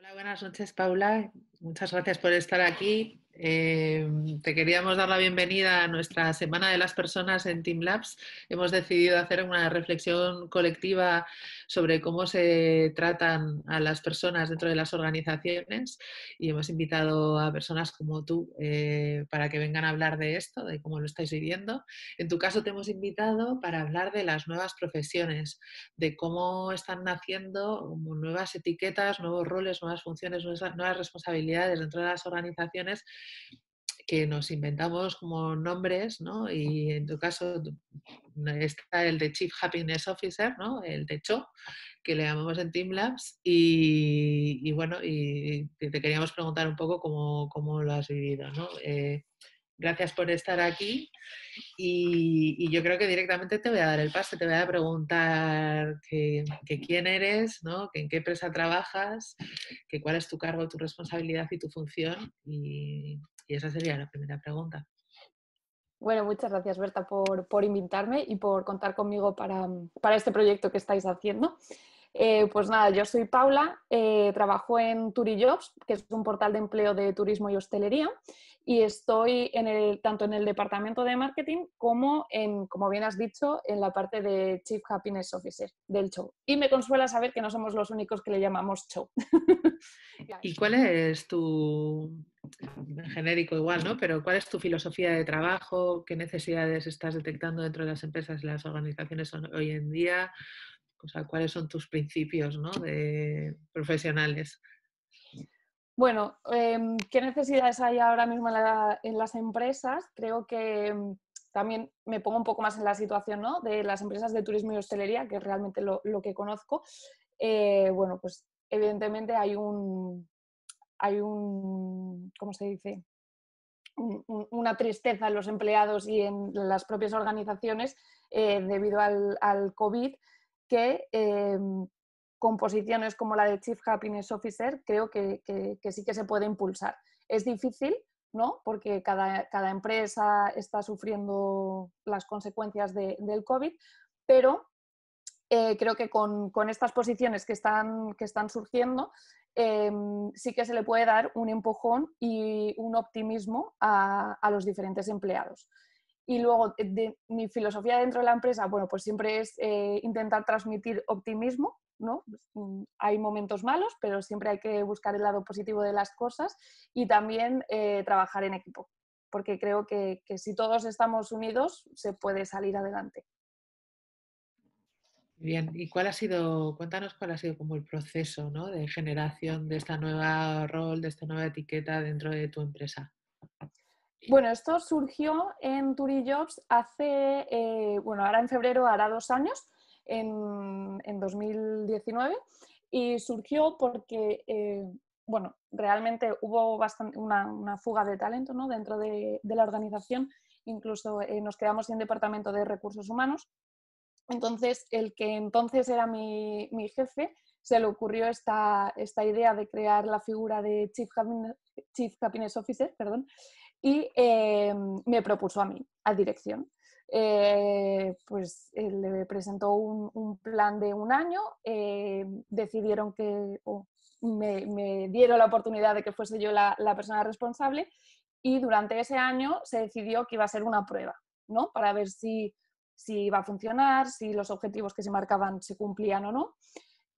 Hola, buenas noches, Paula. Muchas gracias por estar aquí. Em, te queríamos dar la bienvenida a nuestra Semana de las Personas en Team Labs. Hemos decidido hacer una reflexión colectiva sobre cómo se tratan a las personas dentro de las organizaciones y hemos invitado a personas como tú eh, para que vengan a hablar de esto, de cómo lo estáis viviendo. En tu caso te hemos invitado para hablar de las nuevas profesiones, de cómo están naciendo nuevas etiquetas, nuevos roles, nuevas funciones, nuevas responsabilidades dentro de las organizaciones que nos inventamos como nombres, ¿no? Y en tu caso mm, está el de Chief Happiness Officer, ¿no? El de CHO, que le llamamos en Team Labs. Y, bueno, y te queríamos preguntar un poco cómo, cómo, lo has vivido, ¿no? Eh, gracias por estar aquí. Y, yo creo que directamente te voy a dar el pase, te voy a preguntar que, quién eres, que en qué empresa trabajas, que cuál es tu cargo, tu responsabilidad y tu función. Y, esa sería la primera pregunta. Bueno, muchas gracias Berta por, invitarme y por contar conmigo para este proyecto que estáis haciendo. Eh, pues nada, yo soy Paula, eh, trabajo en Turijobs, que es un portal de empleo de turismo y hostelería, y estoy en tanto en el departamento de marketing como en, como bien has dicho, en la parte de Chief Happiness Officer del show. Y me consuela saber que no somos los únicos que le llamamos show. ¿Y cuál es tu genérico igual, Pero ¿cuál es tu filosofía de trabajo? ¿Qué necesidades estás detectando dentro de las empresas y las organizaciones hoy en día? cuáles son tus principios de profesionales. Bueno, em, ¿qué necesidades hay ahora mismo en, las empresas? Creo que em, también me pongo un poco más en la situación ¿no? de las empresas de turismo y hostelería, que es realmente lo, que conozco. Eh, bueno, pues evidentemente hay un, hay un, ¿cómo se dice? una tristeza en los empleados y en las propias organizaciones eh, debido al, al COVID que em, con posiciones como la de Chief Happiness Officer creo que, sí que se puede impulsar. Es difícil, ¿no? Porque cada, empresa está sufriendo las consecuencias del COVID, pero eh, creo que con, estas posiciones que están, que están surgiendo, em, sí que se le puede dar un empujón y un optimismo a los diferentes empleados. Y luego, eh, mi filosofía dentro de la empresa, bueno, pues siempre es eh, intentar transmitir optimismo, ¿no? Pues, mm, hay momentos malos, pero siempre hay que buscar el lado positivo de las cosas y también eh, trabajar en equipo, porque creo que, que si todos estamos unidos, se puede salir adelante. Bien, ¿y cuál ha sido, cuéntanos cuál ha sido como el proceso ¿no? de generación de esta nueva rol, de esta nueva etiqueta dentro de tu empresa? Bueno, esto surgió en Turijobs hace, eh, bueno, ahora en febrero hará dos años, en, 2019, y surgió porque, eh, bueno, realmente hubo bastante, una, fuga de talento ¿no? dentro de, la organización, incluso eh, nos quedamos sin departamento de recursos humanos. Entonces, el que entonces era mi, jefe, se le ocurrió esta, esta, idea de crear la figura de Chief Happiness, Chief Officer, perdón, y eh, me propuso a mí, a dirección. Eh, pues eh, le presentó un, plan de un año, decidieron que me, dieron la oportunidad de que fuese yo la, persona responsable y durante ese año se decidió que iba a ser una prueba, ¿no? Para ver si, iba a funcionar, si los objetivos que se marcaban se cumplían o no.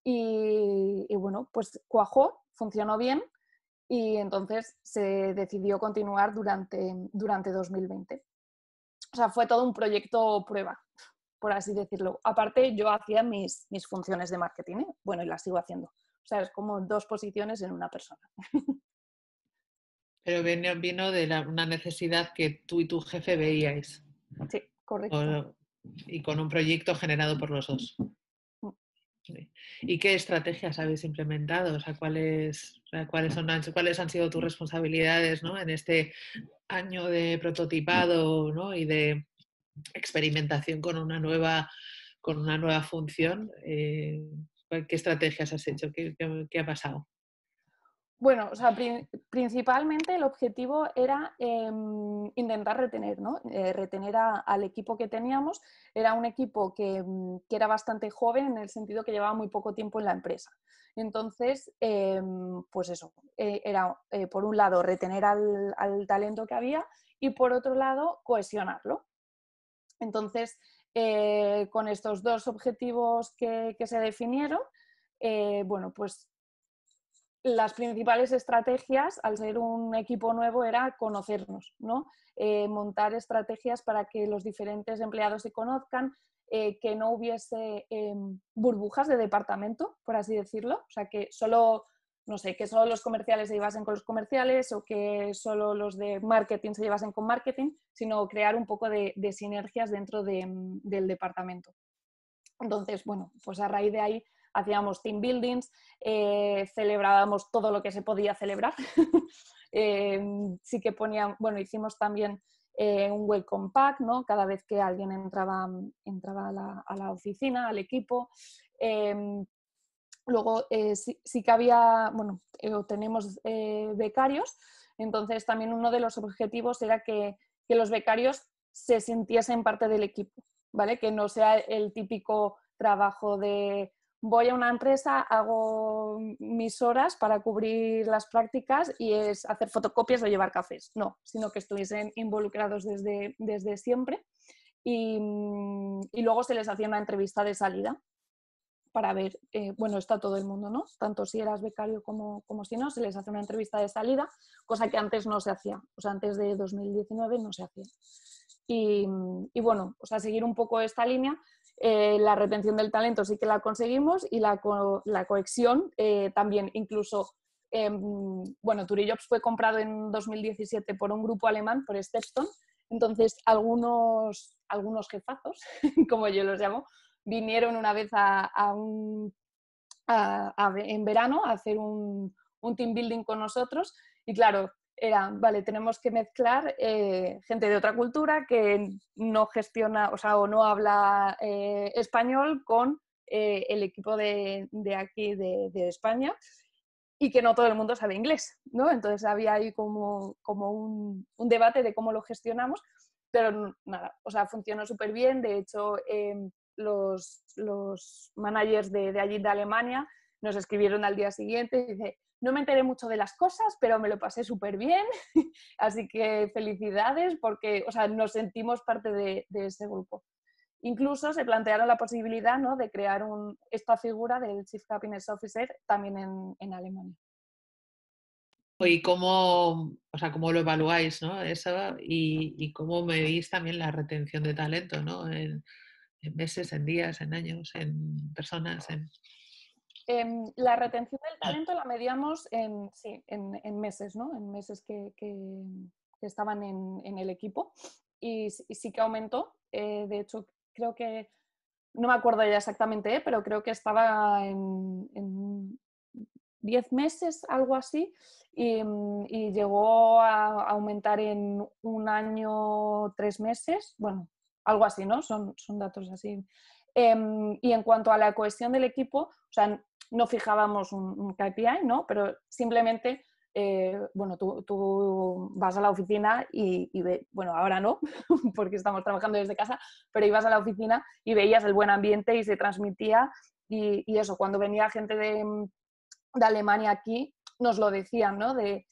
Y, y bueno, pues cuajó, funcionó bien y entonces se decidió continuar durante, durante 2020. O sea, fue todo un proyecto prueba, por así decirlo. Aparte, yo hacía mis, mis funciones de marketing, ¿eh? bueno, y las sigo haciendo. O sea, es como dos posiciones en una persona. Pero vino, vino de una necesidad que tú y tu jefe veíais. Sí, correcto. y con un proyecto generado por los dos. ¿Y qué estrategias habéis implementado? O ¿cuáles, son, cuáles han sido tus responsabilidades ¿no? en este año de mm. prototipado ¿no? y de experimentación con una nueva, con una nueva función? Eh, ¿Qué estrategias has hecho? qué ha pasado? Bueno, o sea, principalmente el objetivo era em, intentar retener, ¿no? Eh, retener al equipo que teníamos. Era un equipo mm, que, era bastante joven en el sentido que llevaba muy poco tiempo en la empresa. Entonces, em, pues eso, eh, era eh, por un lado retener al, talento que había y por otro lado cohesionarlo. Entonces, con estos dos objetivos que, se definieron, bueno, pues las principales estrategias, al ser un equipo nuevo, era conocernos, ¿no? Eh, montar estrategias para que los diferentes empleados se conozcan, eh, que no hubiese em, burbujas de departamento, por así decirlo, o sea, que solo, no sé, que solo los comerciales se llevasen con los comerciales o que solo los de marketing se llevasen con marketing, sino crear un poco de, sinergias dentro mm, del departamento. Entonces, bueno, pues a raíz de ahí hacíamos team buildings, eh, celebrábamos todo lo que se podía celebrar. Eh, sí que ponían, bueno, hicimos también eh, un welcome pack, ¿no? Cada vez que alguien entraba, entraba a, la, oficina, al equipo. luego sí, que había, bueno, tenemos becarios, entonces también uno de los objetivos era que, que los becarios se sintiesen parte del equipo, ¿vale? Que no sea el típico trabajo de voy a una empresa, hago mis horas para cubrir las prácticas y es hacer fotocopias o llevar cafés. No, sino que estuviesen involucrados desde, desde siempre. Y, luego se les hacía una entrevista de salida para ver, eh, bueno, está todo el mundo, ¿no? Tanto si eras becario como, si no, se les hace una entrevista de salida, cosa que antes no se hacía, o sea, antes de 2019 no se hacía. Y, y bueno, o sea, seguir un poco esta línea, eh, la retención del talento sí que la conseguimos y la, cohesión eh, también. Incluso, em, bueno, Turijobs fue comprado en 2017 por un grupo alemán, por Stepstone. Entonces, algunos, algunos jefazos, como yo los llamo, vinieron una vez a, en verano a hacer un, un team building con nosotros. Y claro, era, vale, tenemos que mezclar eh, gente de otra cultura que no gestiona, o sea, o no habla eh, español con eh, el equipo de, aquí, de, España, y que no todo el mundo sabe inglés, ¿no? Entonces había ahí como, como un, debate de cómo lo gestionamos, pero nada, o sea, funcionó súper bien, de hecho, em, los, los managers de, de allí de Alemania nos escribieron al día siguiente y dice, no me enteré mucho de las cosas, pero me lo pasé súper bien. Así que felicidades porque, nos sentimos parte de, ese grupo. Incluso se plantearon la posibilidad ¿no? de crear esta figura del Chief Happiness Officer también en, Alemania. ¿Y cómo, o lo evaluáis ¿no? Eso, y, cómo medís también la retención de talento ¿no? en, en meses, en días, en años, en personas? En... Em, la retención del talento la mediamos en, meses, ¿no? En meses que, estaban en, el equipo y, sí que aumentó. Eh, de hecho, creo que, no me acuerdo ya exactamente, ¿eh? pero creo que estaba en, 10 meses, algo así, y, llegó a aumentar en un año, tres meses, bueno, algo así, ¿no? Son, son datos así. Em, y en cuanto a la cohesión del equipo, o sea, no fijábamos un, KPI, ¿no? Pero simplemente, eh, bueno, tú, vas a la oficina y, ve, bueno, ahora no, porque estamos trabajando desde casa, pero ibas a la oficina y veías el buen ambiente y se transmitía. Y, eso, cuando venía gente de, Alemania aquí, nos lo decían, ¿no? De,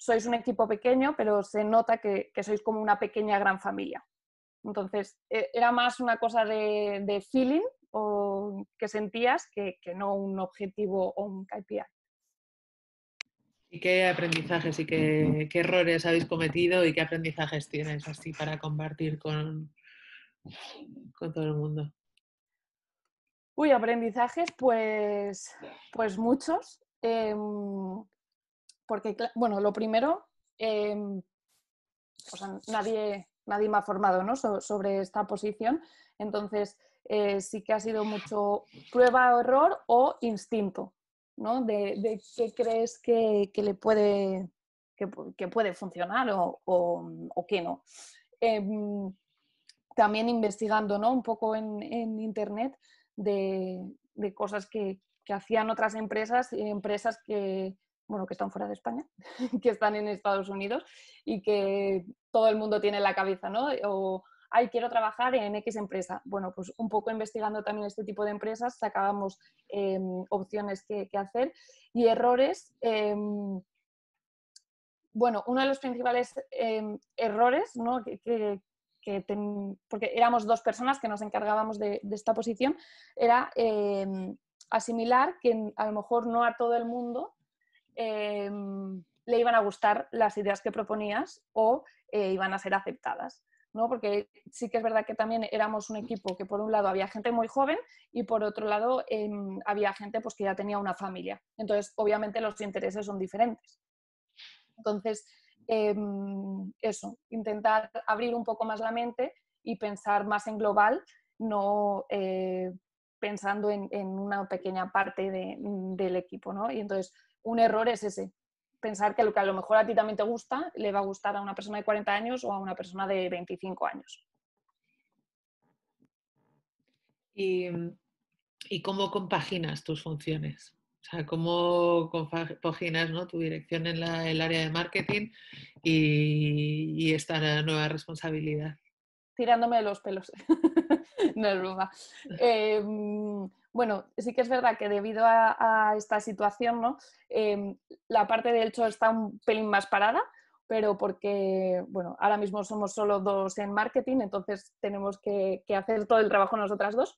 sois un equipo pequeño, pero se nota que, sois como una pequeña gran familia. Entonces, e, era más una cosa de, de feeling o que sentías que, no un objetivo o un KPI. ¿Y qué aprendizajes y qué, errores habéis cometido y qué aprendizajes tienes así para compartir con, con todo el mundo? Uy, aprendizajes, pues, pues muchos. Em, porque, bueno, lo primero, em, nadie, nadie me ha formado sobre esta posición. Entonces, eh, sí que ha sido mucho prueba-error o instinto, ¿no? De, de qué crees que, le puede, que, puede funcionar o, o, mm, qué no. Em, también investigando ¿no? un poco en, Internet de, cosas que, hacían otras empresas, eh, empresas que, bueno, que están fuera de España, que están en Estados Unidos y que todo el mundo tiene en la cabeza, ¿no? O, ay, quiero trabajar en X empresa. Bueno, pues un poco investigando también este tipo de empresas sacábamos em, opciones que, hacer y errores. Em, bueno, uno de los principales em, errores porque éramos dos personas que nos encargábamos de, esta posición, era asimilar que a lo mejor no a todo el mundo le iban a gustar las ideas que proponías o eh, iban a ser aceptadas. ¿no? Porque sí que es verdad que también éramos un equipo que por un lado había gente muy joven y por otro lado em, había gente pues, que ya tenía una familia. Entonces, obviamente los intereses son diferentes. Entonces, em, eso, intentar abrir un poco más la mente y pensar más en global, no eh, pensando en, una pequeña parte del equipo, ¿no? Y entonces, un error es ese, pensar que lo que a lo mejor a ti también te gusta le va a gustar a una persona de 40 años o a una persona de 25 años. ¿Y, cómo compaginas tus funciones? O sea, cómo compaginas ¿no? tu dirección en el área de marketing y esta nueva responsabilidad tirándome los pelos. no es broma. Em, bueno, sí que es verdad que debido a, esta situación, ¿no? Em, la parte del show está un pelín más parada, pero porque, bueno, ahora mismo somos solo dos en marketing, entonces tenemos que, hacer todo el trabajo nosotras dos.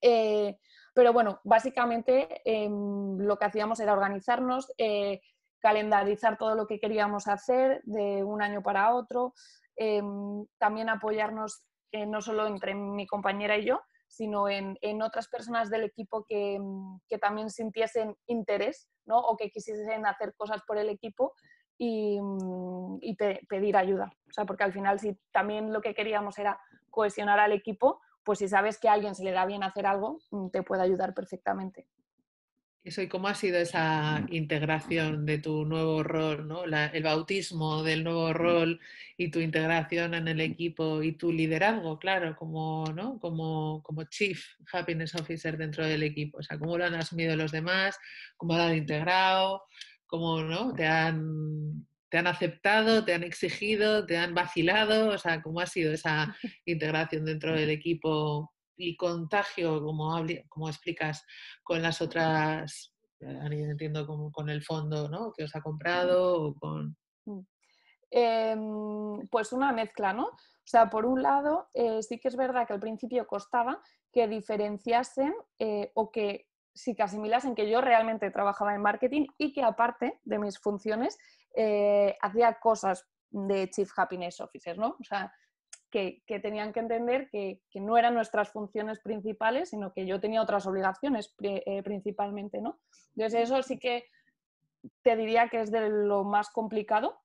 Eh, pero bueno, básicamente em, lo que hacíamos era organizarnos, eh, calendarizar todo lo que queríamos hacer de un año para otro, Em, también apoyarnos eh, no solo entre mi compañera y yo, sino en, otras personas del equipo mm, que, también sintiesen interés ¿no? o que quisiesen hacer cosas por el equipo y, mm, pedir ayuda. porque al final si también lo que queríamos era cohesionar al equipo, pues si sabes que a alguien se le da bien hacer algo, mm, te puede ayudar perfectamente. ¿y cómo ha sido esa mm. integración de tu nuevo rol, ¿no? el bautismo del nuevo mm. rol y tu integración en el mm. equipo y tu liderazgo, claro, como, ¿no? como, como Chief Happiness Officer dentro del equipo? O sea, ¿cómo lo han asumido los demás? ¿Cómo lo han integrado? ¿Cómo ¿no? te, han, te han aceptado? ¿Te han exigido? ¿Te han vacilado? O sea, ¿cómo ha sido esa integración dentro del equipo y contagio, como, como explicas con las otras, eh, entiendo como con el fondo ¿no? que os ha comprado o con... Mm. Em, pues una mezcla, ¿no? O sea, por un lado, eh, sí que es verdad que al principio costaba que diferenciasen eh, o que sí que asimilasen que yo realmente trabajaba en marketing y que aparte de mis funciones hacía cosas de Chief Happiness Officer, ¿no? O sea, que, tenían que entender que, no eran nuestras funciones principales, sino que yo tenía otras obligaciones eh, principalmente, ¿no? Entonces eso sí que te diría que es de lo más complicado,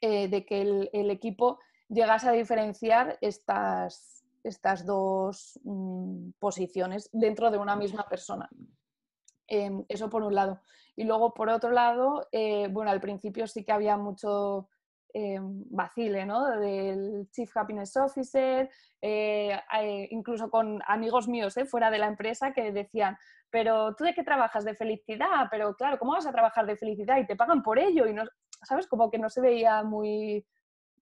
eh, de que el, equipo llegase a diferenciar estas, estas dos mm, posiciones dentro de una misma persona. Em, eso por un lado. Y luego, por otro lado, eh, bueno, al principio sí que había mucho, eh, vacile, ¿no? Del Chief Happiness Officer, eh, eh, incluso con amigos míos fuera de la empresa que decían, pero tú de qué trabajas, de felicidad, pero claro, ¿cómo vas a trabajar de felicidad? Y te pagan por ello, y no, ¿sabes? Como que no se veía muy,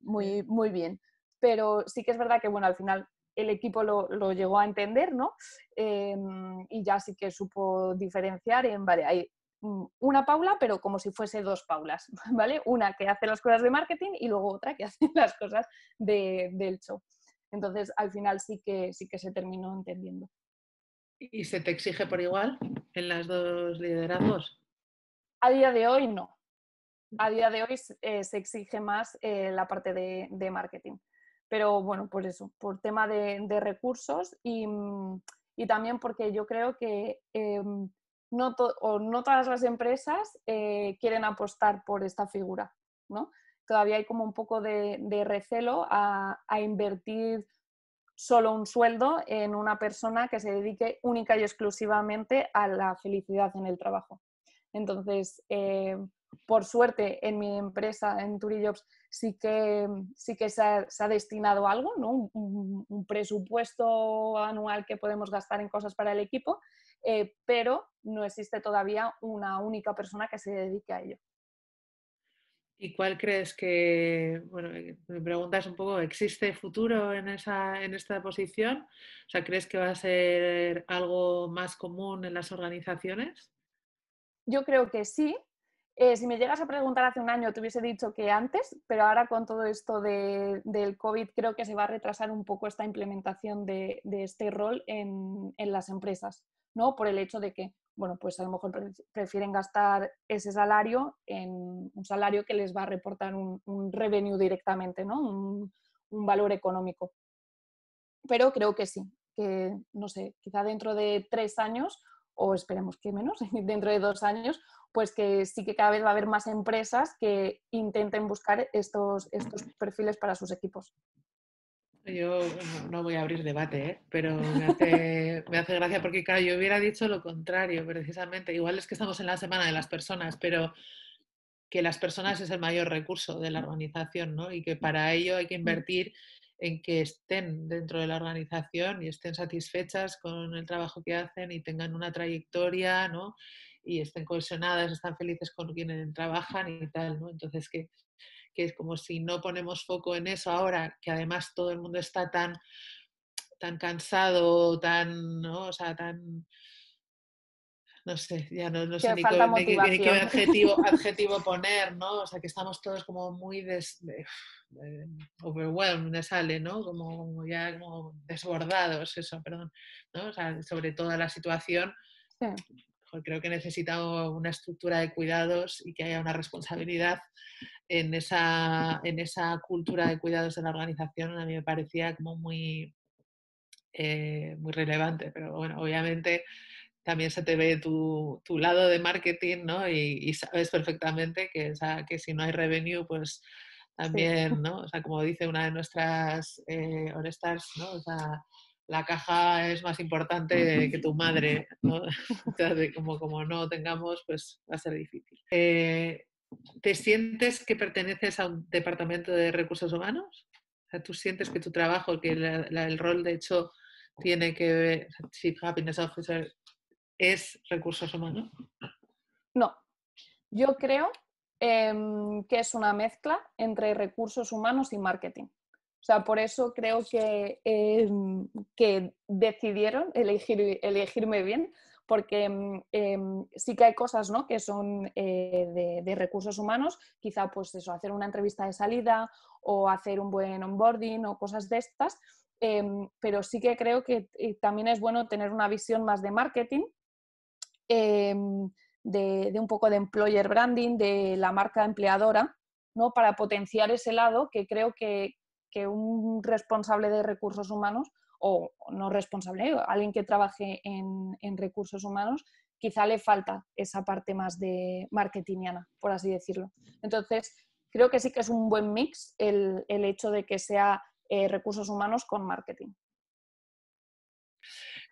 muy, muy bien. Pero sí que es verdad que, bueno, al final el equipo lo, llegó a entender, ¿no? Em, y ya sí que supo diferenciar en, vale, hay Mm, una Paula, pero como si fuese dos Paulas, ¿vale? Una que hace las cosas de marketing y luego otra que hace las cosas de, del show. Entonces, al final sí que, sí que se terminó entendiendo. ¿Y se te exige por igual en las dos liderazgos? A día de hoy no. A mm. día de hoy se eh, exige más eh, la parte de, marketing. Pero bueno, por eso, por tema de, recursos mm, y, también porque yo creo que em, no, o no todas las empresas eh, quieren apostar por esta figura, Todavía hay como un poco de, recelo a, invertir solo un sueldo en una persona que se dedique única y exclusivamente a la felicidad en el trabajo. Entonces, eh, por suerte, en mi empresa, en Turijobs, sí que, se ha, destinado algo, un presupuesto anual que podemos gastar en cosas para el equipo eh, pero no existe todavía una única persona que se dedique a ello. ¿Y cuál crees que, bueno, eh, me preguntas un poco, ¿existe futuro en, esa, esta posición? O sea, ¿crees que va a ser algo más común en las organizaciones? Yo creo que sí. Eh, si me llegas a preguntar hace un año, te hubiese dicho que antes, pero ahora con todo esto del COVID creo que se va a retrasar un poco esta implementación de, este rol en las empresas. ¿no? Por el hecho de que, bueno, pues a lo mejor prefieren gastar ese salario en un salario que les va a reportar un, revenue directamente, ¿no? Un, valor económico. Pero creo que sí, que, no sé, quizá dentro de tres años, o esperemos que menos, dentro de dos años, pues que sí que cada vez va a haber más empresas que intenten buscar estos, estos perfiles para sus equipos. Yo no voy a abrir debate, ¿eh? pero me hace, me hace, gracia porque, claro, yo hubiera dicho lo contrario, precisamente. Igual es que estamos en la semana de las personas, pero que las personas es el mayor recurso de la mm. organización, ¿no? Y que para mm. ello hay que mm. invertir en que estén dentro de la organización y estén satisfechas con el trabajo que hacen y tengan una trayectoria, ¿no? y estén cohesionadas, están felices con quienes trabajan y tal, ¿no? Entonces, que, es como si no ponemos foco en eso ahora, que además todo el mundo está tan, tan cansado, tan, ¿no? O sea, tan no sé, ya no, sé ni qué, adjetivo, poner, ¿no? O sea, que estamos todos como muy des, overwhelmed, sale, ¿no? Como ya como desbordados, eso, perdón, ¿no? O sea, sobre toda la situación, sí. Creo que necesitamos una estructura de cuidados y que haya una responsabilidad en esa, en esa cultura de cuidados de la organización. A mí me parecía como muy, eh, muy relevante, pero bueno, obviamente también se te ve tu, tu lado de marketing, ¿no? Y, sabes perfectamente que, sea, que si no hay revenue, pues también, ¿no? O sea, como dice una de nuestras eh, ¿no? la caja es más importante que tu madre, como, no tengamos, pues va a ser difícil. Eh, ¿Te sientes que perteneces a un departamento de recursos humanos? ¿Tú sientes que tu trabajo, que el rol de hecho tiene que ver, Chief Happiness Officer, es recursos humanos? No, yo creo em, que es una mezcla entre recursos humanos y marketing. O sea, por eso creo que, em, que decidieron elegir, elegirme bien, porque mm, em, sí que hay cosas que son eh, de, recursos humanos, quizá pues eso, hacer una entrevista de salida o hacer un buen onboarding o cosas de estas, em, pero sí que creo que eh, también es bueno tener una visión más de marketing. De, de, un poco de employer branding, de la marca empleadora, ¿no? para potenciar ese lado que creo que, que un responsable de recursos humanos o no responsable, alguien que trabaje en, recursos humanos, quizá le falta esa parte más de marketingiana, por así decirlo. Entonces, creo que sí que es un buen mix el, hecho de que sea eh, recursos humanos con marketing.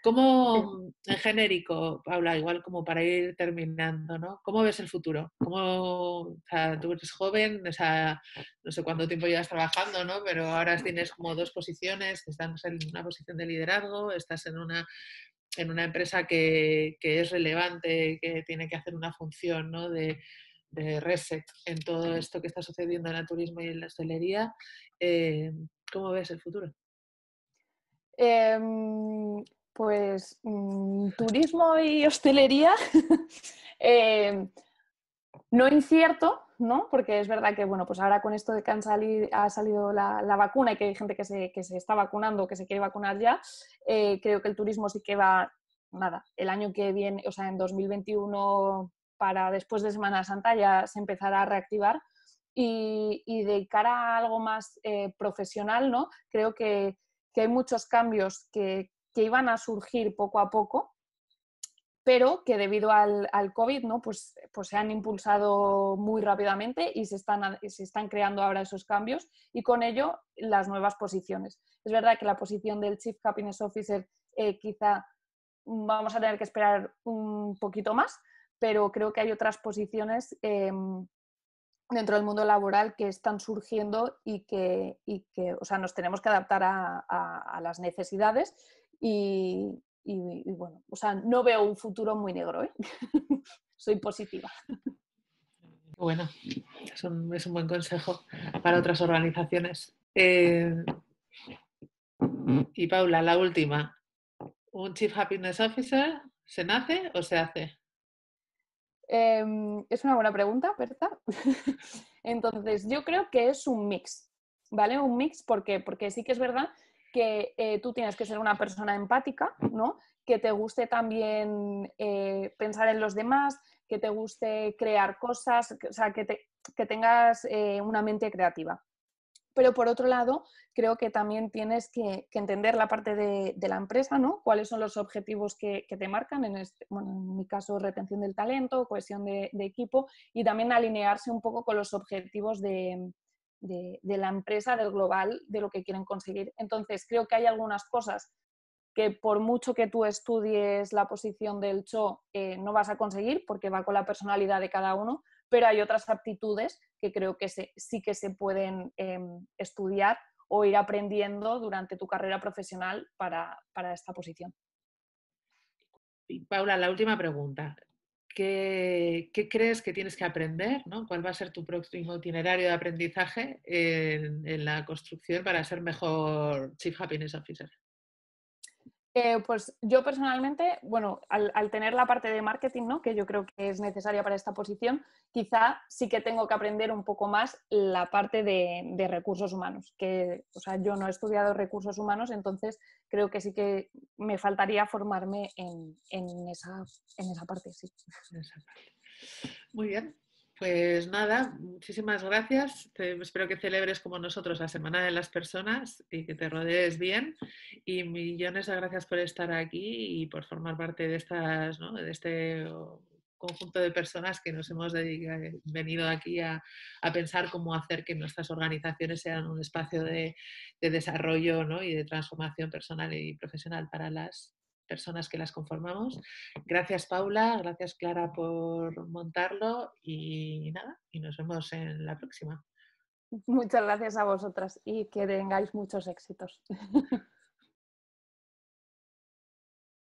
¿Cómo, en genérico, Paula, igual como para ir terminando, ¿no? ¿Cómo ves el futuro? tú eres joven, no sé cuánto tiempo llevas trabajando, ¿no? Pero ahora tienes como dos posiciones, estás en una posición de liderazgo, estás en una en una empresa que, es relevante, que tiene que hacer una función de, reset en todo esto que está sucediendo en el turismo y en la hostelería. Eh, ¿Cómo ves el futuro? Em, pues mm, turismo y hostelería, eh, no incierto, ¿no? Porque es verdad que, bueno, pues ahora con esto de que ha salido la, vacuna y que hay gente que se, está vacunando, que se quiere vacunar ya, eh, creo que el turismo sí que va, nada, el año que viene, o sea, en 2021, para después de Semana Santa ya se empezará a reactivar. Y, y de cara a algo más eh, profesional, ¿no? Creo que hay muchos cambios que, que iban a surgir poco a poco, pero que debido al, COVID ¿no? pues, pues se han impulsado muy rápidamente y se están, se están creando ahora esos cambios y con ello las nuevas posiciones. Es verdad que la posición del Chief Happiness Officer eh, quizá vamos a tener que esperar un poquito más, pero creo que hay otras posiciones eh, dentro del mundo laboral que están surgiendo y que, nos tenemos que adaptar a las necesidades y, bueno, o sea, no veo un futuro muy negro, ¿eh? soy positiva. Bueno, es un, buen consejo para otras organizaciones. Eh, y Paula, la última. ¿Un Chief Happiness Officer se nace o se hace? Em, es una buena pregunta, ¿verdad? Entonces, yo creo que es un mix, ¿vale? Un mix porque, porque sí que es verdad que eh, tú tienes que ser una persona empática, ¿no? Que te guste también eh, pensar en los demás, que te guste crear cosas, que, o sea, que, te, que tengas eh, una mente creativa. Pero por otro lado, creo que también tienes que, entender la parte de, la empresa, ¿no? Cuáles son los objetivos que, te marcan, este, en, mi caso, retención del talento, cohesión de equipo, y también alinearse un poco con los objetivos de, de, la empresa, del global, de lo que quieren conseguir. Entonces, creo que hay algunas cosas que por mucho que tú estudies la posición del show, eh, no vas a conseguir porque va con la personalidad de cada uno, pero hay otras aptitudes que creo que sí que se pueden em, estudiar o ir aprendiendo durante tu carrera profesional para, para esta posición. Paula, la última pregunta. ¿Qué, crees que tienes que aprender? ¿no? ¿Cuál va a ser tu próximo itinerario de aprendizaje en, la construcción para ser mejor Chief Happiness Officer? Eh, pues yo personalmente, bueno, al, tener la parte de marketing, ¿no? que yo creo que es necesaria para esta posición, quizá sí que tengo que aprender un poco más la parte de, recursos humanos, que, o sea, yo no he estudiado recursos humanos, entonces creo que sí que me faltaría formarme en, esa, en esa parte, sí. Muy bien. Pues nada, muchísimas gracias. espero que celebres como nosotros la Semana de las Personas y que te rodees bien. Y millones de gracias por estar aquí y por formar parte de, estas, de este oh, conjunto de personas que nos hemos venido aquí a, pensar cómo hacer que nuestras organizaciones sean un espacio de, desarrollo y de transformación personal y profesional para las personas que las conformamos. Gracias Paula, gracias Clara por montarlo y nada, y nos vemos en la próxima. Muchas gracias a vosotras y que tengáis muchos éxitos.